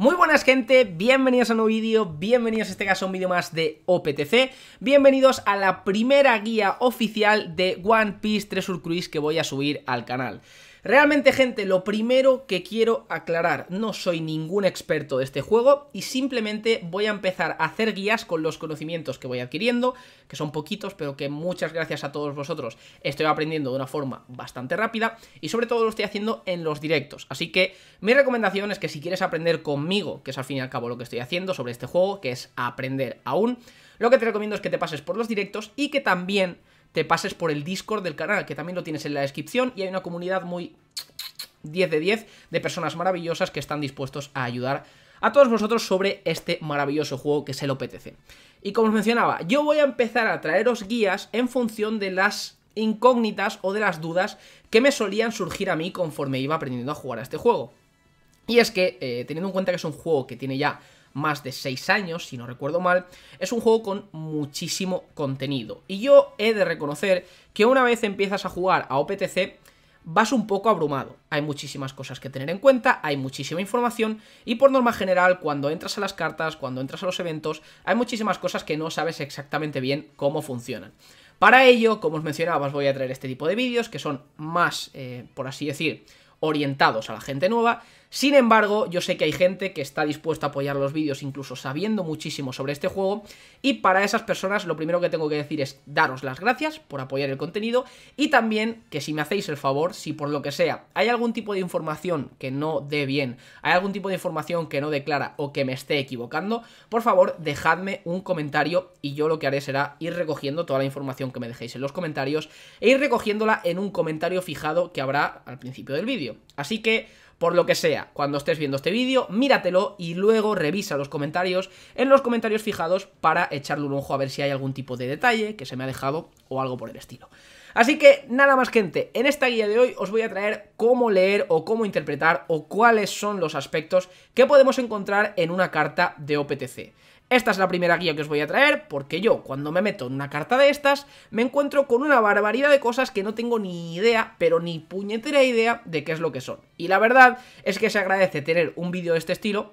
Muy buenas gente, bienvenidos a un nuevo vídeo, bienvenidos en este caso a un vídeo más de OPTC, bienvenidos a la primera guía oficial de One Piece Sur Cruise que voy a subir al canal. Realmente gente, lo primero que quiero aclarar, no soy ningún experto de este juego y simplemente voy a empezar a hacer guías con los conocimientos que voy adquiriendo, que son poquitos, pero que muchas gracias a todos vosotros estoy aprendiendo de una forma bastante rápida y sobre todo lo estoy haciendo en los directos. Así que mi recomendación es que si quieres aprender conmigo, que es al fin y al cabo lo que estoy haciendo sobre este juego, que es aprender aún, lo que te recomiendo es que te pases por los directos y que también te pases por el Discord del canal, que también lo tienes en la descripción y hay una comunidad muy 10 de 10 de personas maravillosas que están dispuestos a ayudar a todos vosotros sobre este maravilloso juego que se lo petece. Y como os mencionaba, yo voy a empezar a traeros guías en función de las incógnitas o de las dudas que me solían surgir a mí conforme iba aprendiendo a jugar a este juego. Y es que, eh, teniendo en cuenta que es un juego que tiene ya más de 6 años, si no recuerdo mal, es un juego con muchísimo contenido. Y yo he de reconocer que una vez empiezas a jugar a OPTC, vas un poco abrumado. Hay muchísimas cosas que tener en cuenta, hay muchísima información y por norma general cuando entras a las cartas, cuando entras a los eventos, hay muchísimas cosas que no sabes exactamente bien cómo funcionan. Para ello, como os mencionaba, os voy a traer este tipo de vídeos que son más, eh, por así decir, orientados a la gente nueva, sin embargo, yo sé que hay gente que está dispuesta a apoyar los vídeos incluso sabiendo muchísimo sobre este juego y para esas personas lo primero que tengo que decir es daros las gracias por apoyar el contenido y también que si me hacéis el favor, si por lo que sea hay algún tipo de información que no dé bien, hay algún tipo de información que no declara o que me esté equivocando, por favor dejadme un comentario y yo lo que haré será ir recogiendo toda la información que me dejéis en los comentarios e ir recogiéndola en un comentario fijado que habrá al principio del vídeo. Así que... Por lo que sea, cuando estés viendo este vídeo, míratelo y luego revisa los comentarios en los comentarios fijados para echarle un ojo a ver si hay algún tipo de detalle que se me ha dejado o algo por el estilo. Así que nada más gente, en esta guía de hoy os voy a traer cómo leer o cómo interpretar o cuáles son los aspectos que podemos encontrar en una carta de OPTC. Esta es la primera guía que os voy a traer porque yo cuando me meto en una carta de estas me encuentro con una barbaridad de cosas que no tengo ni idea, pero ni puñetera idea de qué es lo que son. Y la verdad es que se agradece tener un vídeo de este estilo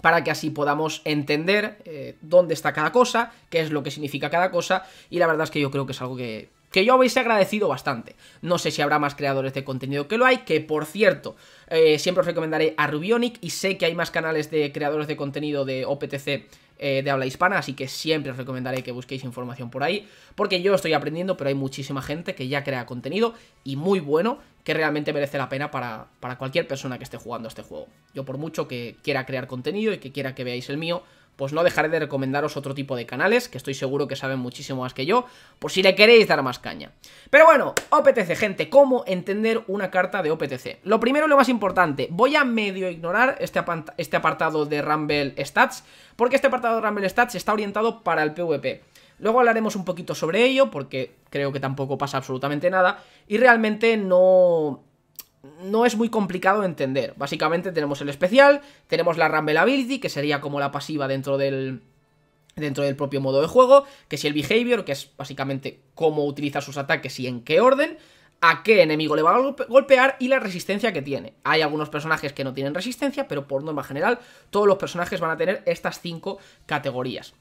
para que así podamos entender eh, dónde está cada cosa, qué es lo que significa cada cosa, y la verdad es que yo creo que es algo que, que yo habéis agradecido bastante. No sé si habrá más creadores de contenido que lo hay, que por cierto, eh, siempre os recomendaré a Rubionic, y sé que hay más canales de creadores de contenido de OPTC eh, de habla hispana, así que siempre os recomendaré que busquéis información por ahí, porque yo estoy aprendiendo, pero hay muchísima gente que ya crea contenido y muy bueno, que realmente merece la pena para, para cualquier persona que esté jugando este juego. Yo por mucho que quiera crear contenido y que quiera que veáis el mío, pues no dejaré de recomendaros otro tipo de canales, que estoy seguro que saben muchísimo más que yo, por si le queréis dar más caña. Pero bueno, OPTC, gente, ¿cómo entender una carta de OPTC? Lo primero y lo más importante, voy a medio ignorar este, este apartado de Rumble Stats, porque este apartado de Rumble Stats está orientado para el PvP. Luego hablaremos un poquito sobre ello, porque creo que tampoco pasa absolutamente nada, y realmente no no es muy complicado de entender. Básicamente tenemos el especial, tenemos la Rumble Ability, que sería como la pasiva dentro del, dentro del propio modo de juego, que si el behavior, que es básicamente cómo utiliza sus ataques y en qué orden, a qué enemigo le va a golpear y la resistencia que tiene. Hay algunos personajes que no tienen resistencia, pero por norma general todos los personajes van a tener estas cinco categorías.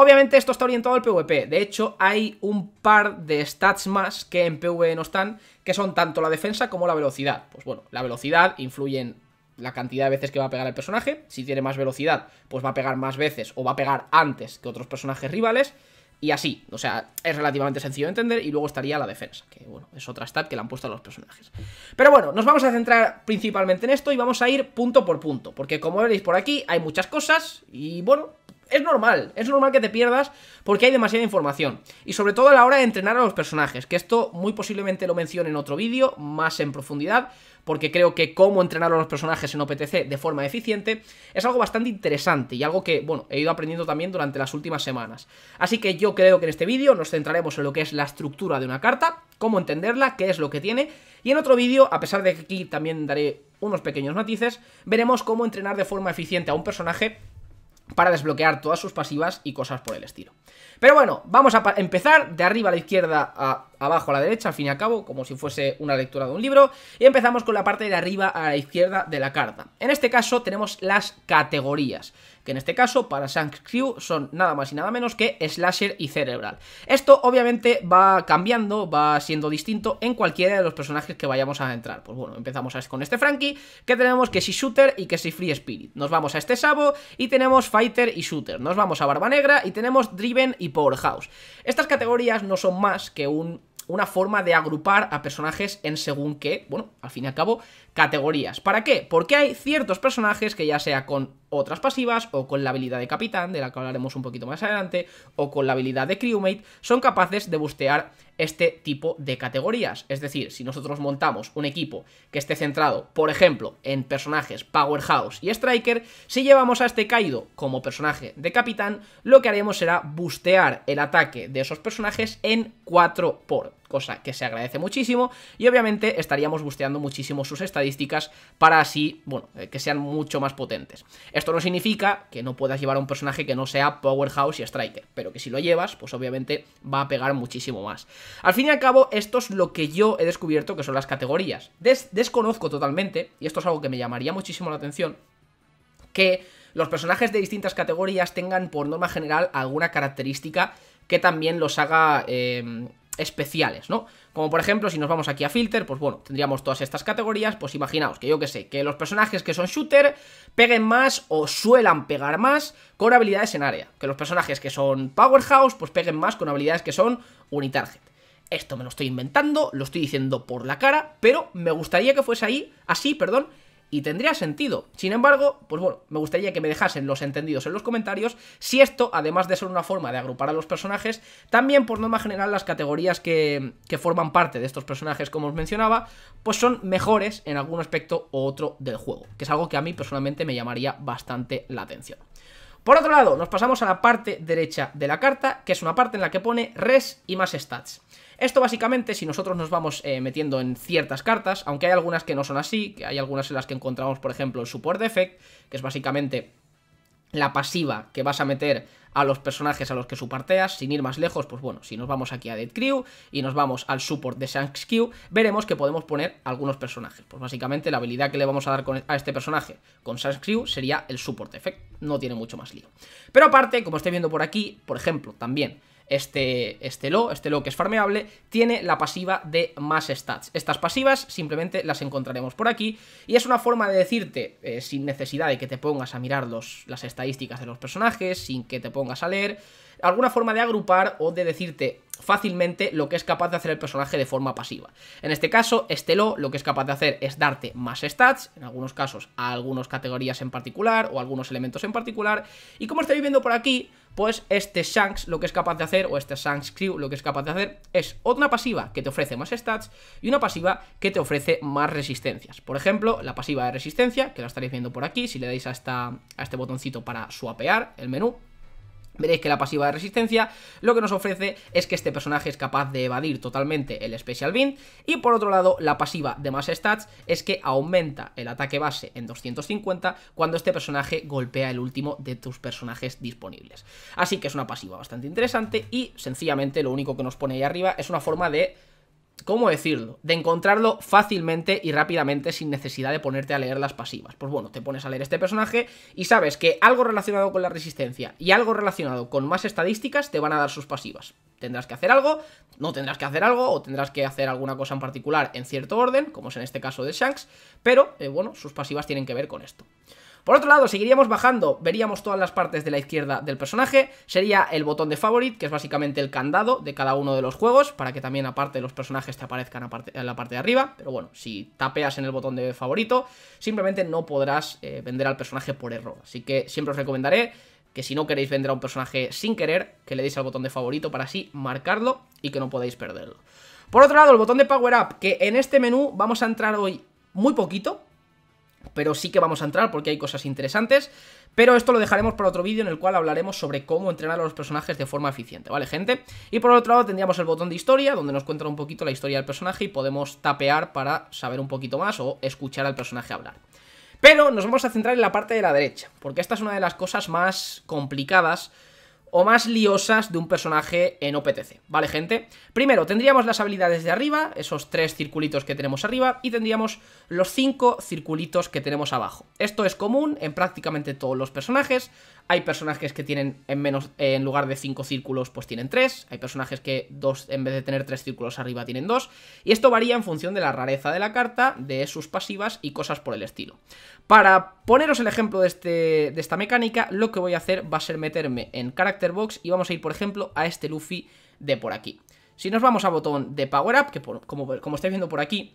Obviamente esto está orientado al PvP, de hecho hay un par de stats más que en PvE no están, que son tanto la defensa como la velocidad. Pues bueno, la velocidad influye en la cantidad de veces que va a pegar el personaje. Si tiene más velocidad, pues va a pegar más veces o va a pegar antes que otros personajes rivales. Y así, o sea, es relativamente sencillo de entender y luego estaría la defensa, que bueno, es otra stat que le han puesto a los personajes. Pero bueno, nos vamos a centrar principalmente en esto y vamos a ir punto por punto, porque como veréis por aquí hay muchas cosas y bueno, es normal, es normal que te pierdas porque hay demasiada información. Y sobre todo a la hora de entrenar a los personajes, que esto muy posiblemente lo mencione en otro vídeo, más en profundidad, porque creo que cómo entrenar a los personajes en OPTC de forma eficiente es algo bastante interesante y algo que, bueno, he ido aprendiendo también durante las últimas semanas. Así que yo creo que en este vídeo nos centraremos en lo que es la estructura de una carta, cómo entenderla, qué es lo que tiene, y en otro vídeo, a pesar de que aquí también daré unos pequeños matices, veremos cómo entrenar de forma eficiente a un personaje para desbloquear todas sus pasivas y cosas por el estilo. Pero bueno, vamos a empezar de arriba a la izquierda abajo a la derecha, al fin y al cabo, como si fuese una lectura de un libro, y empezamos con la parte de arriba a la izquierda de la carta. En este caso tenemos las categorías que en este caso para Shanks Crew son nada más y nada menos que Slasher y Cerebral. Esto obviamente va cambiando, va siendo distinto en cualquiera de los personajes que vayamos a entrar. Pues bueno, empezamos con este Frankie, que tenemos que si Shooter y que si Free Spirit. Nos vamos a este Sabo y tenemos Fighter y Shooter. Nos vamos a Barba Negra y tenemos Driven y Powerhouse. Estas categorías no son más que una forma de agrupar a personajes en según qué, bueno, al fin y al cabo, categorías. ¿Para qué? Porque hay ciertos personajes que ya sea con otras pasivas o con la habilidad de capitán, de la que hablaremos un poquito más adelante, o con la habilidad de crewmate, son capaces de bustear este tipo de categorías. Es decir, si nosotros montamos un equipo que esté centrado, por ejemplo, en personajes Powerhouse y Striker, si llevamos a este Kaido como personaje de capitán, lo que haremos será bustear el ataque de esos personajes en 4 por cosa que se agradece muchísimo y obviamente estaríamos busteando muchísimo sus estadísticas para así, bueno, eh, que sean mucho más potentes. Esto no significa que no puedas llevar a un personaje que no sea Powerhouse y Striker, pero que si lo llevas, pues obviamente va a pegar muchísimo más. Al fin y al cabo, esto es lo que yo he descubierto que son las categorías. desconozco totalmente, y esto es algo que me llamaría muchísimo la atención, que los personajes de distintas categorías tengan por norma general alguna característica que también los haga... Em, especiales, ¿no? Como por ejemplo, si nos vamos aquí a filter, pues bueno, tendríamos todas estas categorías, pues imaginaos que yo que sé, que los personajes que son shooter peguen más o suelan pegar más con habilidades en área, que los personajes que son powerhouse pues peguen más con habilidades que son unitarget. Esto me lo estoy inventando, lo estoy diciendo por la cara, pero me gustaría que fuese ahí, así, perdón, y tendría sentido. Sin embargo, pues bueno, me gustaría que me dejasen los entendidos en los comentarios si esto, además de ser una forma de agrupar a los personajes, también por norma general las categorías que, que forman parte de estos personajes, como os mencionaba, pues son mejores en algún aspecto u otro del juego, que es algo que a mí personalmente me llamaría bastante la atención. Por otro lado, nos pasamos a la parte derecha de la carta, que es una parte en la que pone res y más stats. Esto básicamente, si nosotros nos vamos eh, metiendo en ciertas cartas, aunque hay algunas que no son así, que hay algunas en las que encontramos, por ejemplo, el support defect, que es básicamente la pasiva que vas a meter a los personajes a los que suparteas, sin ir más lejos, pues bueno, si nos vamos aquí a Dead Crew y nos vamos al support de Shanks Q, veremos que podemos poner algunos personajes. Pues básicamente la habilidad que le vamos a dar e- a este personaje con Shanks sería el support effect, no tiene mucho más lío. Pero aparte, como estoy viendo por aquí, por ejemplo, también este, Lo, este Lo este que es farmeable, tiene la pasiva de más stats. Estas pasivas simplemente las encontraremos por aquí y es una forma de decirte, eh, sin necesidad de que te pongas a mirar las estadísticas de los personajes, sin que te pongas a leer, alguna forma de agrupar o de decirte fácilmente lo que es capaz de hacer el personaje de forma pasiva. En este caso, este lo, lo que es capaz de hacer es darte más stats, en algunos casos a algunas categorías en particular o algunos elementos en particular, y como estáis viendo por aquí, pues este Shanks lo que es capaz de hacer, o este Shanks Crew lo que es capaz de hacer, es otra pasiva que te ofrece más stats y una pasiva que te ofrece más resistencias. Por ejemplo, la pasiva de resistencia, que la estaréis viendo por aquí, si le dais a, a este botoncito para suapear el menú, Veréis que la pasiva de resistencia lo que nos ofrece es que este personaje es capaz de evadir totalmente el Special Bind y por otro lado la pasiva de más stats es que aumenta el ataque base en 250 cuando este personaje golpea el último de tus personajes disponibles. Así que es una pasiva bastante interesante y sencillamente lo único que nos pone ahí arriba es una forma de ¿cómo decirlo? De encontrarlo fácilmente y rápidamente sin necesidad de ponerte a leer las pasivas. Pues bueno, te pones a leer este personaje y sabes que algo relacionado con la resistencia y algo relacionado con más estadísticas te van a dar sus pasivas. Tendrás que hacer algo, no tendrás que hacer algo o tendrás que hacer alguna cosa en particular en cierto orden, como es en este caso de Shanks, pero eh, bueno, sus pasivas tienen que ver con esto. Por otro lado, seguiríamos bajando, veríamos todas las partes de la izquierda del personaje, sería el botón de favorite, que es básicamente el candado de cada uno de los juegos, para que también aparte los personajes te aparezcan en la parte de arriba, pero bueno, si tapeas en el botón de favorito, simplemente no podrás eh, vender al personaje por error, así que siempre os recomendaré que si no queréis vender a un personaje sin querer, que le deis al botón de favorito para así marcarlo y que no podáis perderlo. Por otro lado, el botón de Power Up, que en este menú vamos a entrar hoy muy poquito, pero sí que vamos a entrar porque hay cosas interesantes. Pero esto lo dejaremos para otro vídeo en el cual hablaremos sobre cómo entrenar a los personajes de forma eficiente, ¿vale, gente? Y por otro lado tendríamos el botón de historia, donde nos cuentan un poquito la historia del personaje y podemos tapear para saber un poquito más o escuchar al personaje hablar. Pero nos vamos a centrar en la parte de la derecha, porque esta es una de las cosas más complicadas o más liosas de un personaje en OPTC, ¿vale gente? Primero, tendríamos las habilidades de arriba, esos tres circulitos que tenemos arriba, y tendríamos los cinco circulitos que tenemos abajo. Esto es común en prácticamente todos los personajes, hay personajes que tienen en menos, en lugar de 5 círculos, pues tienen 3. Hay personajes que dos, en vez de tener 3 círculos arriba, tienen 2. Y esto varía en función de la rareza de la carta, de sus pasivas y cosas por el estilo. Para poneros el ejemplo de, este, de esta mecánica, lo que voy a hacer va a ser meterme en Character Box y vamos a ir, por ejemplo, a este Luffy de por aquí. Si nos vamos a botón de Power Up, que como, como estáis viendo por aquí,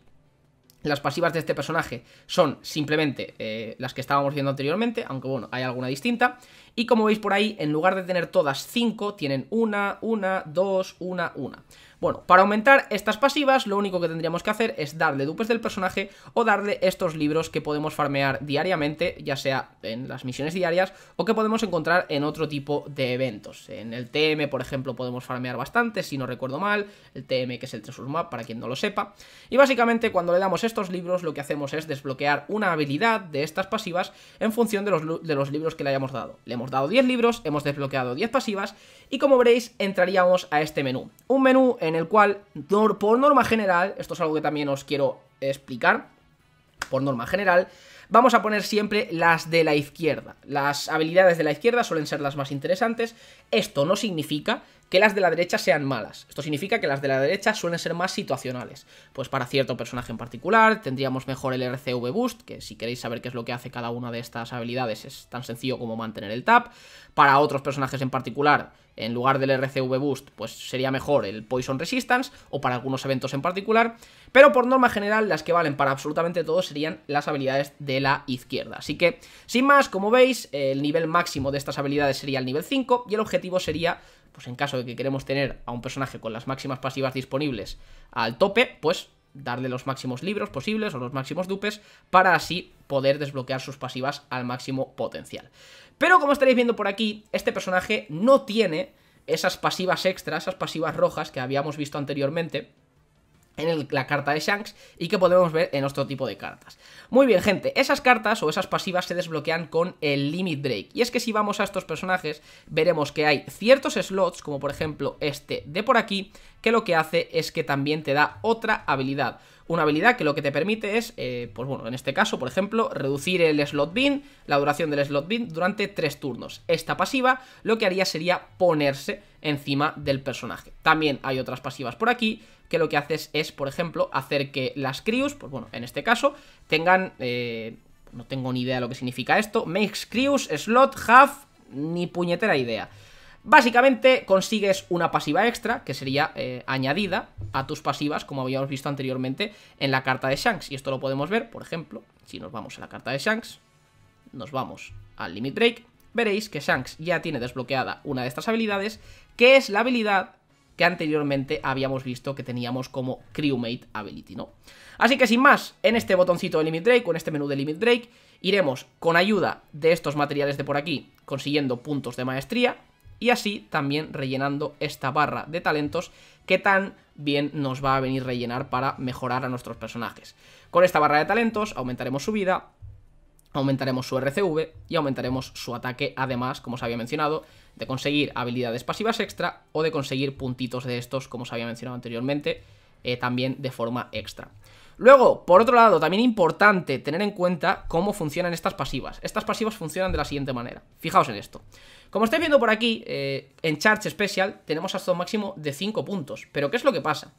las pasivas de este personaje son simplemente eh, las que estábamos viendo anteriormente, aunque bueno, hay alguna distinta. Y como veis por ahí, en lugar de tener todas 5, tienen una, una, dos, una, una. Bueno, para aumentar estas pasivas, lo único que tendríamos que hacer es darle dupes del personaje o darle estos libros que podemos farmear diariamente, ya sea en las misiones diarias o que podemos encontrar en otro tipo de eventos. En el TM, por ejemplo, podemos farmear bastante, si no recuerdo mal, el TM que es el Treasure para quien no lo sepa. Y básicamente cuando le damos estos libros, lo que hacemos es desbloquear una habilidad de estas pasivas en función de los, de los libros que le hayamos dado. Le hemos hemos dado 10 libros, hemos desbloqueado 10 pasivas y como veréis entraríamos a este menú. Un menú en el cual, por norma general, esto es algo que también os quiero explicar, por norma general, vamos a poner siempre las de la izquierda. Las habilidades de la izquierda suelen ser las más interesantes. Esto no significa que las de la derecha sean malas. Esto significa que las de la derecha suelen ser más situacionales. Pues para cierto personaje en particular tendríamos mejor el RCV Boost, que si queréis saber qué es lo que hace cada una de estas habilidades es tan sencillo como mantener el tap. Para otros personajes en particular, en lugar del RCV Boost, pues sería mejor el Poison Resistance o para algunos eventos en particular. Pero por norma general, las que valen para absolutamente todo serían las habilidades de la izquierda. Así que, sin más, como veis, el nivel máximo de estas habilidades sería el nivel 5 y el objetivo sería pues en caso de que queremos tener a un personaje con las máximas pasivas disponibles al tope, pues darle los máximos libros posibles o los máximos dupes para así poder desbloquear sus pasivas al máximo potencial. Pero como estaréis viendo por aquí, este personaje no tiene esas pasivas extras, esas pasivas rojas que habíamos visto anteriormente, en la carta de Shanks y que podemos ver en otro tipo de cartas. Muy bien, gente, esas cartas o esas pasivas se desbloquean con el Limit Break. Y es que si vamos a estos personajes, veremos que hay ciertos slots, como por ejemplo este de por aquí, que lo que hace es que también te da otra habilidad una habilidad que lo que te permite es, eh, pues bueno, en este caso, por ejemplo, reducir el slot bin, la duración del slot bin durante tres turnos. Esta pasiva lo que haría sería ponerse encima del personaje. También hay otras pasivas por aquí que lo que haces es, por ejemplo, hacer que las crews, pues bueno, en este caso, tengan... Eh, no tengo ni idea de lo que significa esto. Makes crews, slot, half, ni puñetera idea. Básicamente consigues una pasiva extra, que sería eh, añadida a tus pasivas, como habíamos visto anteriormente en la carta de Shanks. Y esto lo podemos ver, por ejemplo, si nos vamos a la carta de Shanks, nos vamos al Limit Break, veréis que Shanks ya tiene desbloqueada una de estas habilidades, que es la habilidad que anteriormente habíamos visto que teníamos como Crewmate Ability, ¿no? Así que sin más, en este botoncito de Limit Break, o en este menú de Limit Break, iremos con ayuda de estos materiales de por aquí, consiguiendo puntos de maestría, y así también rellenando esta barra de talentos que tan bien nos va a venir rellenar para mejorar a nuestros personajes. Con esta barra de talentos aumentaremos su vida, aumentaremos su RCV y aumentaremos su ataque además, como os había mencionado, de conseguir habilidades pasivas extra o de conseguir puntitos de estos, como os había mencionado anteriormente, eh, también de forma extra. Luego, por otro lado, también importante tener en cuenta cómo funcionan estas pasivas. Estas pasivas funcionan de la siguiente manera. Fijaos en esto. Como estáis viendo por aquí, eh, en Charge Special tenemos hasta un máximo de 5 puntos. Pero ¿qué es lo que pasa?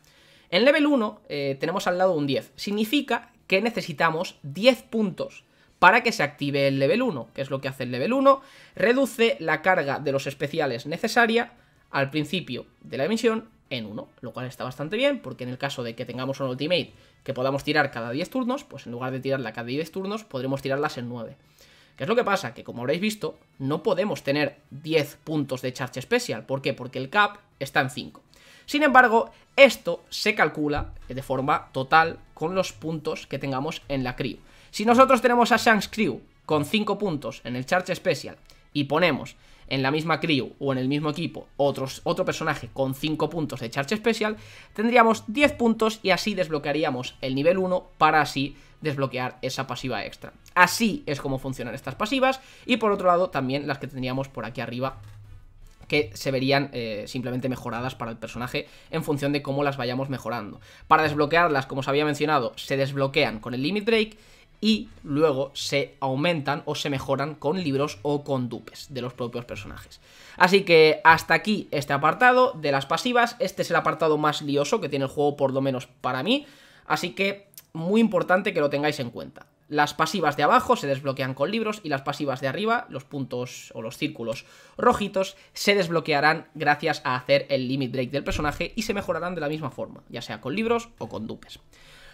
En level 1 eh, tenemos al lado un 10. Significa que necesitamos 10 puntos para que se active el level 1. que es lo que hace el level 1? Reduce la carga de los especiales necesaria al principio de la emisión en 1, lo cual está bastante bien, porque en el caso de que tengamos un ultimate que podamos tirar cada 10 turnos, pues en lugar de tirarla cada 10 turnos, podremos tirarlas en 9. ¿Qué es lo que pasa? Que como habréis visto, no podemos tener 10 puntos de Charge especial ¿Por qué? Porque el cap está en 5. Sin embargo, esto se calcula de forma total con los puntos que tengamos en la crew. Si nosotros tenemos a Shanks Crew con 5 puntos en el Charge Special y ponemos en la misma crew o en el mismo equipo otros, otro personaje con 5 puntos de charge especial, tendríamos 10 puntos y así desbloquearíamos el nivel 1 para así desbloquear esa pasiva extra. Así es como funcionan estas pasivas y por otro lado también las que tendríamos por aquí arriba que se verían eh, simplemente mejoradas para el personaje en función de cómo las vayamos mejorando. Para desbloquearlas, como os había mencionado, se desbloquean con el Limit Break y luego se aumentan o se mejoran con libros o con dupes de los propios personajes. Así que hasta aquí este apartado de las pasivas, este es el apartado más lioso que tiene el juego por lo menos para mí, así que muy importante que lo tengáis en cuenta. Las pasivas de abajo se desbloquean con libros y las pasivas de arriba, los puntos o los círculos rojitos, se desbloquearán gracias a hacer el limit break del personaje y se mejorarán de la misma forma, ya sea con libros o con dupes.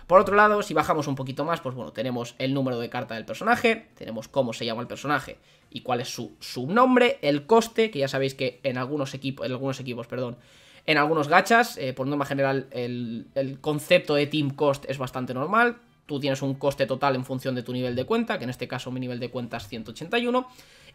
Por otro lado, si bajamos un poquito más, pues bueno, tenemos el número de carta del personaje, tenemos cómo se llama el personaje y cuál es su subnombre, el coste, que ya sabéis que en algunos equipos, en algunos equipos, perdón, en algunos gachas, eh, por norma general, el concepto de team cost es bastante normal, tú tienes un coste total en función de tu nivel de cuenta, que en este caso mi nivel de cuenta es 181,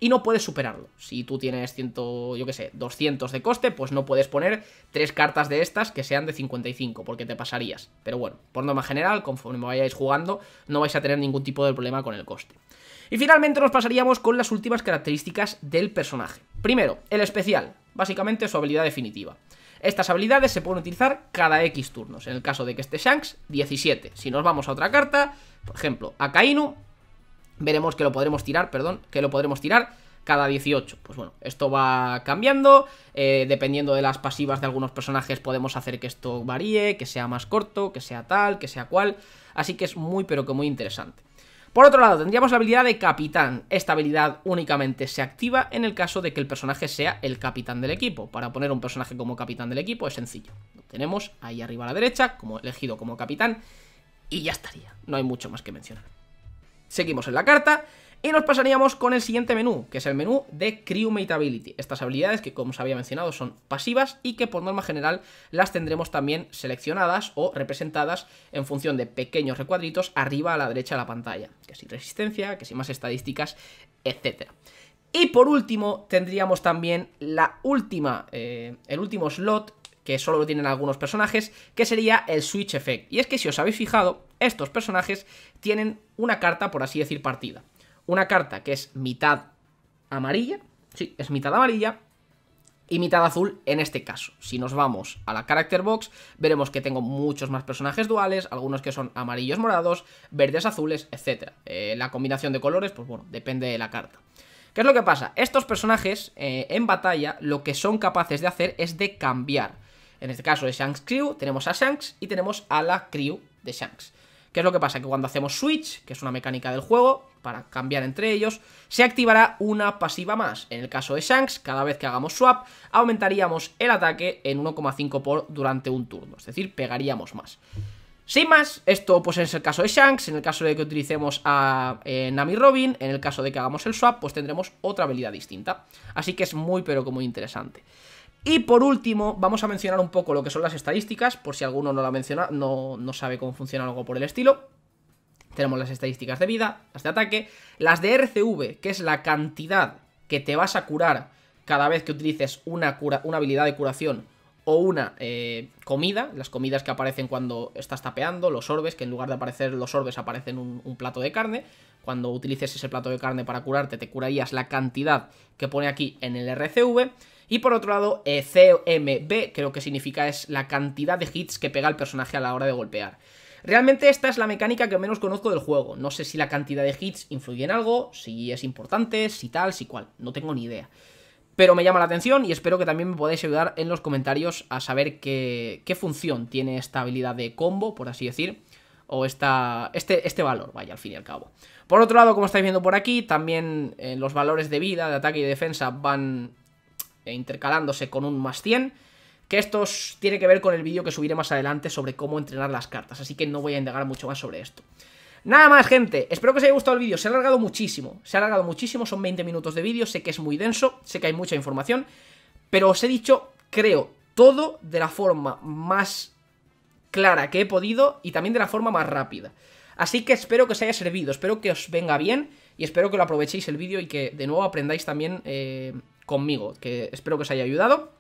y no puedes superarlo. Si tú tienes 100, yo qué sé, 200 de coste, pues no puedes poner tres cartas de estas que sean de 55, porque te pasarías. Pero bueno, por norma general, conforme vayáis jugando, no vais a tener ningún tipo de problema con el coste. Y finalmente nos pasaríamos con las últimas características del personaje. Primero, el especial, básicamente su habilidad definitiva. Estas habilidades se pueden utilizar cada X turnos. En el caso de que esté Shanks, 17. Si nos vamos a otra carta, por ejemplo, a Kainu, veremos que lo podremos tirar, perdón, que lo podremos tirar cada 18. Pues bueno, esto va cambiando, eh, dependiendo de las pasivas de algunos personajes podemos hacer que esto varíe, que sea más corto, que sea tal, que sea cual, así que es muy pero que muy interesante. Por otro lado, tendríamos la habilidad de capitán. Esta habilidad únicamente se activa en el caso de que el personaje sea el capitán del equipo. Para poner un personaje como capitán del equipo es sencillo. Lo tenemos ahí arriba a la derecha, como elegido como capitán, y ya estaría. No hay mucho más que mencionar. Seguimos en la carta. Y nos pasaríamos con el siguiente menú, que es el menú de Crewmate Ability. Estas habilidades que, como os había mencionado, son pasivas y que por norma general las tendremos también seleccionadas o representadas en función de pequeños recuadritos arriba a la derecha de la pantalla. Que si resistencia, que si más estadísticas, etc. Y por último, tendríamos también la última, eh, el último slot que solo lo tienen algunos personajes, que sería el Switch Effect. Y es que si os habéis fijado, estos personajes tienen una carta, por así decir, partida una carta que es mitad amarilla, sí, es mitad amarilla y mitad azul en este caso. Si nos vamos a la character box, veremos que tengo muchos más personajes duales, algunos que son amarillos morados, verdes azules, etc. Eh, la combinación de colores, pues bueno, depende de la carta. ¿Qué es lo que pasa? Estos personajes eh, en batalla lo que son capaces de hacer es de cambiar. En este caso de Shanks Crew tenemos a Shanks y tenemos a la Crew de Shanks. ¿Qué es lo que pasa? Que cuando hacemos Switch, que es una mecánica del juego, para cambiar entre ellos, se activará una pasiva más. En el caso de Shanks, cada vez que hagamos swap, aumentaríamos el ataque en 1,5 por durante un turno, es decir, pegaríamos más. Sin más, esto pues es el caso de Shanks, en el caso de que utilicemos a eh, Nami Robin, en el caso de que hagamos el swap, pues tendremos otra habilidad distinta. Así que es muy pero muy interesante. Y por último, vamos a mencionar un poco lo que son las estadísticas, por si alguno no, la menciona, no, no sabe cómo funciona algo por el estilo. Tenemos las estadísticas de vida, las de ataque, las de RCV, que es la cantidad que te vas a curar cada vez que utilices una, cura, una habilidad de curación o una eh, comida, las comidas que aparecen cuando estás tapeando, los orbes, que en lugar de aparecer los orbes aparecen un, plato de carne. Cuando utilices ese plato de carne para curarte, te curarías la cantidad que pone aquí en el RCV. Y por otro lado, eh, CMB, que lo que significa es la cantidad de hits que pega el personaje a la hora de golpear. Realmente esta es la mecánica que menos conozco del juego. No sé si la cantidad de hits influye en algo, si es importante, si tal, si cual. No tengo ni idea. Pero me llama la atención y espero que también me podáis ayudar en los comentarios a saber qué, función tiene esta habilidad de combo, por así decir o esta, este, este valor, vaya, al fin y al cabo. Por otro lado, como estáis viendo por aquí, también eh, los valores de vida, de ataque y defensa van intercalándose con un más 100 que esto tiene que ver con el vídeo que subiré más adelante sobre cómo entrenar las cartas, así que no voy a indagar mucho más sobre esto. Nada más, gente. Espero que os haya gustado el vídeo. Se ha alargado muchísimo. Se ha alargado muchísimo. Son 20 minutos de vídeo. Sé que es muy denso. Sé que hay mucha información. Pero os he dicho, creo, todo de la forma más clara que he podido y también de la forma más rápida. Así que espero que os haya servido. Espero que os venga bien y espero que lo aprovechéis el vídeo y que de nuevo aprendáis también eh, conmigo. Que espero que os haya ayudado.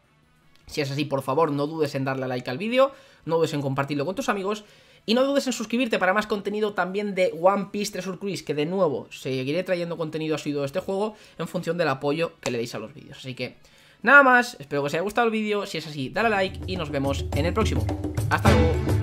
Si es así, por favor, no dudes en darle like al vídeo, no dudes en compartirlo con tus amigos y no dudes en suscribirte para más contenido también de One Piece Treasure Cruise, que de nuevo seguiré trayendo contenido asiduo de este juego en función del apoyo que le deis a los vídeos. Así que nada más, espero que os haya gustado el vídeo, si es así, dale like y nos vemos en el próximo. ¡Hasta luego!